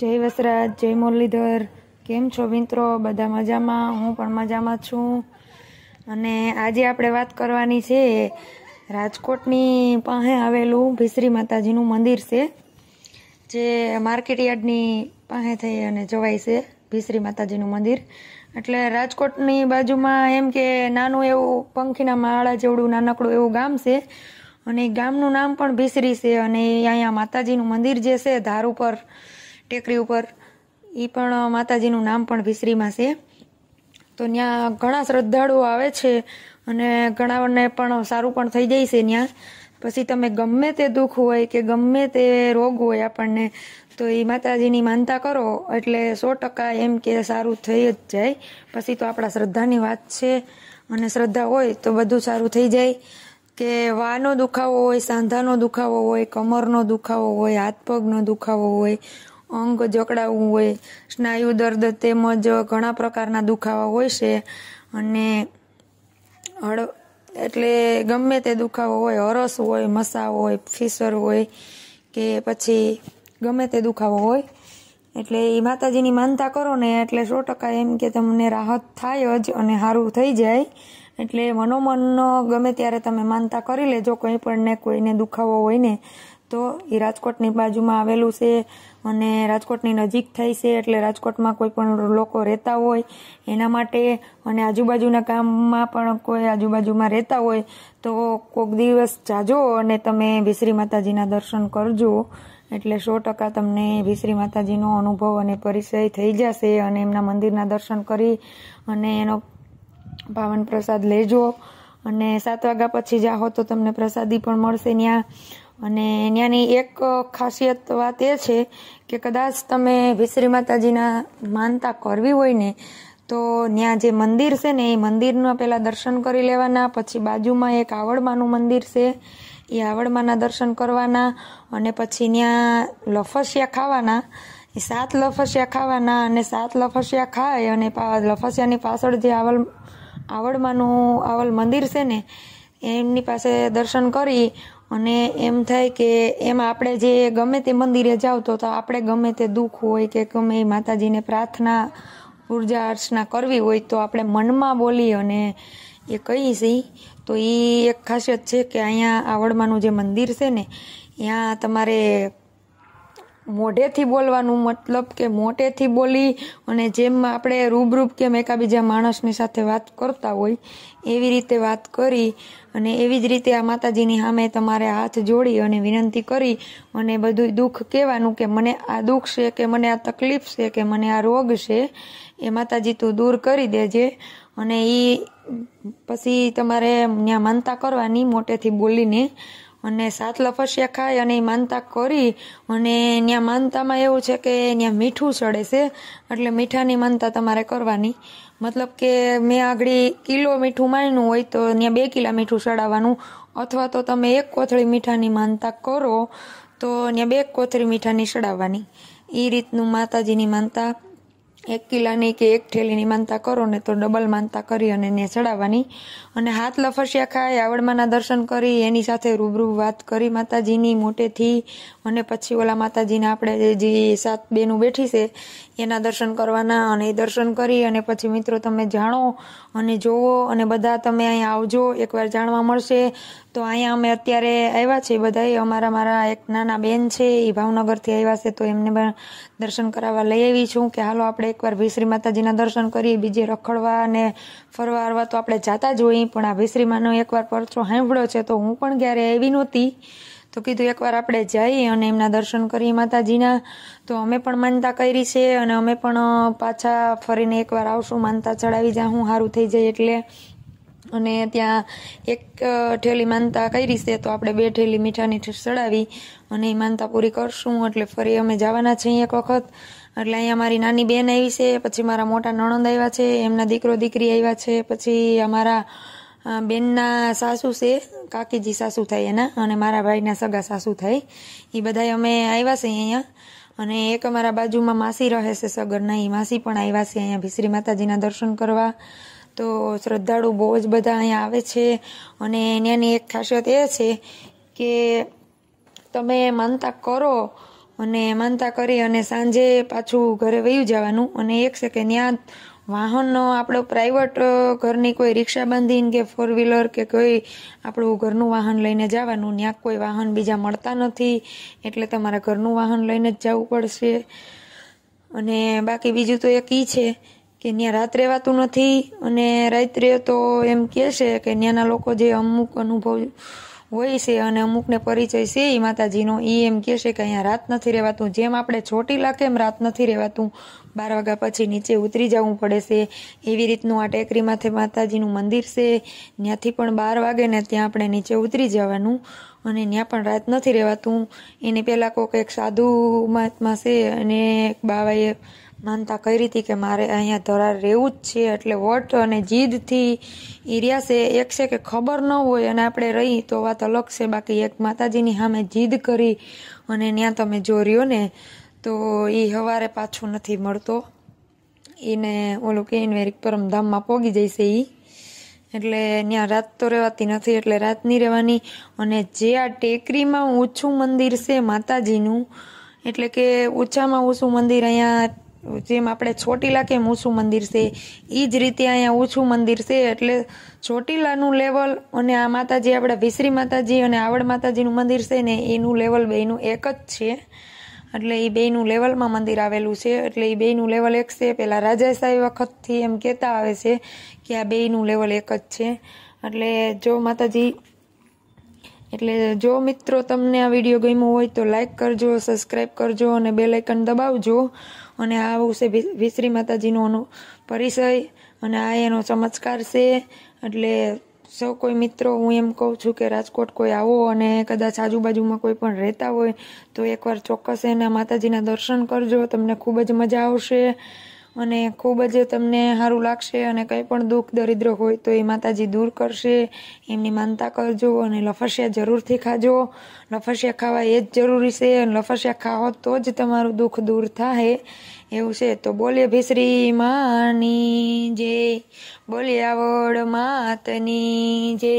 જય વસરાજ જય મુરલીધર કેમ છો મિત્રો બધા મજામાં હું પણ મજામાં છું અને આજે આપણે વાત કરવાની છે રાજકોટની પાસે આવેલું ભીસરી માતાજીનું મંદિર છે જે માર્કેટ યાર્ડની પાસે થઈ અને જવાય છે ભીસરી માતાજીનું મંદિર એટલે રાજકોટની બાજુમાં એમ કે નાનું એવું પંખીના માળા જેવડું નાનકડું એવું ગામ છે અને એ ગામનું નામ પણ ભીસરી છે અને અહીંયા માતાજીનું મંદિર જે છે ધાર ઉપર ટેકરી ઉપર એ પણ માતાજીનું નામ પણ વિસરીમાં છે તો ત્યાં ઘણા શ્રદ્ધાળુઓ આવે છે અને ઘણાને પણ સારું પણ થઈ જાય છે ત્યાં પછી તમે ગમે તે દુઃખ હોય કે ગમે તે રોગ હોય આપણને તો એ માતાજીની માનતા કરો એટલે સો ટકા એમ કે સારું થઈ જ જાય પછી તો આપણા શ્રદ્ધાની વાત છે અને શ્રદ્ધા હોય તો બધું સારું થઈ જાય કે વાનો દુખાવો હોય સાંધાનો દુખાવો હોય કમરનો દુખાવો હોય હાથ પગનો દુખાવો હોય અંગ જકડાવવું હોય સ્નાયુ દર્દ તેમજ ઘણા પ્રકારના દુખાવા હોય છે અને હળ એટલે ગમે તે દુખાવો હોય હરસ હોય મસા હોય ફિસર હોય કે પછી ગમે તે દુખાવો હોય એટલે એ માતાજીની માનતા કરો ને એટલે સો ટકા એમ કે તમને રાહત થાય જ અને સારું થઈ જાય એટલે મનોમનનો ગમે ત્યારે તમે માનતા કરી લેજો કંઈ પણ ને કોઈને દુખાવો હોય ને તો એ રાજકોટની બાજુમાં આવેલું છે અને રાજકોટની નજીક થઈ છે એટલે રાજકોટમાં કોઈ પણ લોકો રહેતા હોય એના માટે અને આજુબાજુના ગામમાં પણ કોઈ આજુબાજુમાં રહેતા હોય તો કોઈક દિવસ જાજો અને તમે વિસરી માતાજીના દર્શન કરજો એટલે સો ટકા તમને વિસરી માતાજીનો અનુભવ અને પરિચય થઈ જશે અને એમના મંદિરના દર્શન કરી અને એનો પાવન પ્રસાદ લેજો અને સાત વાગ્યા પછી જાઓ તો તમને પ્રસાદી પણ મળશે ત્યાં અને ત્યાંની એક ખાસિયત વાત એ છે કે કદાચ તમે વિસરી માતાજીના માનતા કરવી હોય ને તો ત્યાં જે મંદિર છે ને એ મંદિરના પહેલાં દર્શન કરી લેવાના પછી બાજુમાં એક આવડમાનું મંદિર છે એ આવડમાના દર્શન કરવાના અને પછી ત્યાં લફસિયા ખાવાના એ સાત લફસિયા ખાવાના અને સાત લફસિયા ખાય અને લફસિયાની પાછળ જે આવલ આવડમાનું આવલ મંદિર છે ને એમની પાસે દર્શન કરી અને એમ થાય કે એમ આપણે જે ગમે તે મંદિરે જાવ તો આપણે ગમે તે દુઃખ હોય કે ગમે એ માતાજીને પ્રાર્થના ઉર્જા અર્ચના કરવી હોય તો આપણે મનમાં બોલી અને એ કહી છીએ તો એ એક ખાસિયત છે કે અહીંયા આવડમાનું જે મંદિર છે ને ત્યાં તમારે મોઢેથી બોલવાનું મતલબ કે મોટેથી બોલી અને જેમ આપણે રૂબરૂબ કેમ એકાબીજા માણસની સાથે વાત કરતા હોય એવી રીતે વાત કરી અને એવી જ રીતે આ માતાજીની સામે તમારે હાથ જોડી અને વિનંતી કરી અને બધું દુઃખ કહેવાનું કે મને આ દુઃખ છે કે મને આ તકલીફ છે કે મને આ રોગ છે એ માતાજી તું દૂર કરી દેજે અને એ પછી તમારે ત્યાં માનતા કરવાની મોટેથી બોલીને અને સાત લફસિયા ખાય અને એ માનતા કરી અને ત્યાં માનતામાં એવું છે કે ત્યાં મીઠું ચડે છે એટલે મીઠાની માનતા તમારે કરવાની મતલબ કે મેં આગળ કિલો મીઠું માન્યું હોય તો ત્યાં બે કિલા મીઠું ચડાવવાનું અથવા તો તમે એક કોથળી મીઠાની માનતા કરો તો ત્યાં બે કોથળી મીઠાની ચડાવવાની એ રીતનું માતાજીની માનતા એક કિલાની કે એક ઠેલીની માનતા કરો ને તો ડબલ માનતા કરી અને એને ચડાવવાની અને હાથ લફસિયા ખાય આવડમાના દર્શન કરી એની સાથે રૂબરૂ વાત કરી માતાજીની મોટેથી અને પછી ઓલા માતાજીને આપણે જે સાત બેનું બેઠી છે એના દર્શન કરવાના અને એ દર્શન કરી અને પછી મિત્રો તમે જાણો અને જોવો અને બધા તમે અહીંયા આવજો એકવાર જાણવા મળશે તો અહીંયા અમે અત્યારે આવ્યા છીએ બધાએ અમારા મારા એક નાના બેન છે એ ભાવનગરથી આવ્યા છે તો એમને પણ દર્શન કરાવવા લઈ આવી છું કે હાલો આપણે એકવાર વિશ્રી માતાજીના દર્શન કરીએ બીજે રખડવા અને ફરવા હરવા તો આપણે જાતા જ હોઈએ પણ આ વિશ્રીમાનો એકવાર પરચો સાંભળ્યો છે તો હું પણ ક્યારે આવી નહોતી તો કીધું એકવાર આપણે જઈએ અને એમના દર્શન કરીએ માતાજીના તો અમે પણ માનતા કરી છે અને અમે પણ પાછા ફરીને એકવાર આવશું માનતા ચડાવી જા હું સારું થઈ જાય એટલે અને ત્યાં એક ઠેલી માનતા કરી છે તો આપણે બે ઠેલી મીઠાની ચડાવી અને એ માનતા પૂરી કરશું એટલે ફરી અમે જવાના છીએ એક વખત એટલે અહીંયા મારી નાની બેન આવી છે પછી મારા મોટા નણંદ આવ્યા છે એમના દીકરો દીકરી આવ્યા છે પછી અમારા બેનના સાસુ છે કાકીજી સાસુ થાય એના અને મારા ભાઈના સગા સાસુ થાય એ બધા અમે આવ્યા છે અહીંયા અને એક અમારા બાજુમાં માસી રહે છે સગરના એ માસી પણ આવ્યા છે અહીંયા ભીસરી માતાજીના દર્શન કરવા તો શ્રદ્ધાળુ બહુ જ બધા અહીંયા આવે છે અને ત્યાંની એક ખાસિયત એ છે કે તમે માનતા કરો અને માનતા કરી અને સાંજે પાછું ઘરે વયું જવાનું અને એક છે કે ત્યાં વાહન આપણો પ્રાઇવેટ ઘરની કોઈ રિક્ષા બાંધીને કે ફોર વ્હીલર કે કોઈ આપણું ઘરનું વાહન લઈને જવાનું ત્યાં કોઈ વાહન બીજા મળતા નથી એટલે તમારા ઘરનું વાહન લઈને જ જવું પડશે અને બાકી બીજું તો એક ઈ છે કે ત્યાં રાત રહેવાતું નથી અને રાત્રે તો એમ કહે છે કે ત્યાંના લોકો જે અમુક અનુભવ હોય છે અને અમુકને પરિચય છે એ માતાજીનો એ એમ કહે છે કે અહીંયા રાત નથી રહેવાતું જેમ આપણે છોટી ચોટીલા એમ રાત નથી રહેવાતું બાર વાગ્યા પછી નીચે ઉતરી જવું પડે છે એવી રીતનું આ ટેકરી માથે માતાજીનું મંદિર છે ત્યાંથી પણ બાર વાગે ને ત્યાં આપણે નીચે ઉતરી જવાનું અને ત્યાં પણ રાત નથી રહેવાતું એને પહેલાં કોઈક એક સાધુ મહાત્મા છે અને એક બાવાએ માનતા કરી હતી કે મારે અહીંયા ધરા રહેવું જ છે એટલે વટ અને જીદથી એ રહ્યા એક છે કે ખબર ન હોય અને આપણે રહી તો વાત અલગ છે બાકી એક માતાજીની સામે જીદ કરી અને ત્યાં તમે જો રહ્યો ને તો એ હવારે પાછું નથી મળતો એને ઓલું કે એને પરમધામમાં પોગી જશે એ એટલે ત્યાં રાત તો રહેવાતી નથી એટલે રાત નહીં રહેવાની અને જે આ ટેકરીમાં ઓછું મંદિર છે માતાજીનું એટલે કે ઓછામાં ઓછું મંદિર અહીંયા જેમ આપણે ચોટીલા કેમ ઊંચું મંદિર છે એ જ રીતે અહીંયા ઊંચું મંદિર છે એટલે ચોટીલાનું લેવલ અને આ માતાજી આપણે વિસરી માતાજી અને આવડ માતાજીનું મંદિર છે ને એનું લેવલ બેનું એક જ છે એટલે એ બેયનું લેવલમાં મંદિર આવેલું છે એટલે એ બેયનું લેવલ એક છે પહેલાં રાજાશાહી વખતથી એમ કહેતા આવે છે કે આ બેયનું લેવલ એક જ છે એટલે જો માતાજી એટલે જો મિત્રો તમને આ વિડીયો ગમ્યો હોય તો લાઇક કરજો સબસ્ક્રાઈબ કરજો અને બેલાઇકન દબાવજો અને આ આવશે વિશ્રી માતાજીનો એનો પરિચય અને આ એનો ચમત્કાર છે એટલે સૌ કોઈ મિત્રો હું એમ કહું છું કે રાજકોટ કોઈ આવો અને કદાચ આજુબાજુમાં કોઈ પણ રહેતા હોય તો એકવાર ચોક્કસ એના માતાજીના દર્શન કરજો તમને ખૂબ જ મજા આવશે અને ખૂબ જ તમને સારું લાગશે અને કંઈ પણ દુઃખ દરિદ્ર હોય તો એ માતાજી દૂર કરશે એમની માનતા કરજો અને લફસિયા જરૂરથી ખાજો લફસિયા ખાવા એ જ જરૂરી છે અને લફસિયા ખાઓ તો જ તમારું દુઃખ દૂર થાય એવું છે તો બોલે ભીસરી માની જય બોલીએ આવડ માતની જય